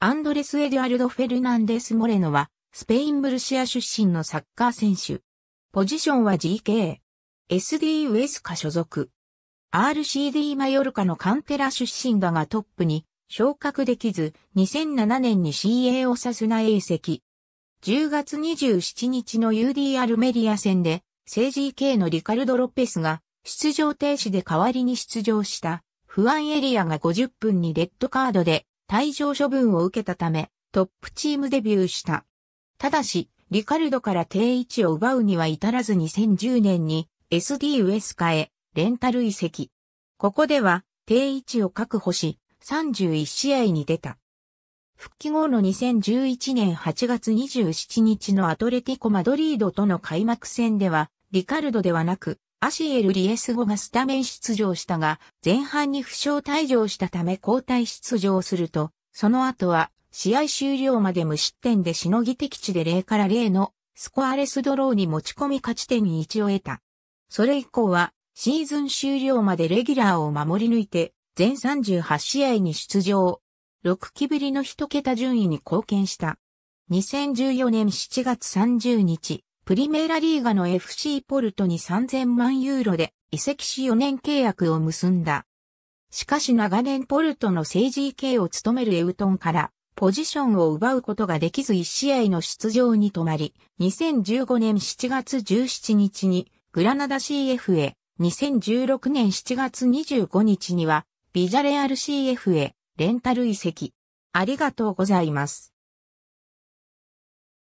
アンドレス・エデュアルド・フェルナンデス・モレノは、スペイン・ブルシア出身のサッカー選手。ポジションは GK。SD ウエスカ所属。RCD マヨルカのカンテラ出身だがトップに昇格できず、2007年に CA をサスナへ移籍。10月27日の UD アルメリア戦で、正 GK のリカルド・ロペスが出場停止で代わりに出場した。不安エリアが50分にレッドカードで退場処分を受けたため、トップチームデビューした。ただし、リカルドから定位置を奪うには至らず2010年に SD ウエスカへレンタル移籍。ここでは定位置を確保し31試合に出た。復帰後の2011年8月27日のアトレティコ・マドリードとの開幕戦ではリカルドではなくアシエル・リエスゴがスタメン出場したが、前半に負傷退場したため交代出場すると、その後は試合終了まで無失点でしのぎ敵地で0から0のスコアレスドローに持ち込み勝ち点1を得た。それ以降はシーズン終了までレギュラーを守り抜いて全38試合に出場。6期ぶりの1桁順位に貢献した。2014年7月30日、プリメーラリーガの FC ポルトに3000万ユーロで移籍し4年契約を結んだ。しかし長年ポルトの政治家を務めるエウトンからポジションを奪うことができず1試合の出場に止まり、2015年7月17日にグラナダ CF へ、2016年7月25日にはビジャレアル CF へレンタル移籍。ありがとうございます。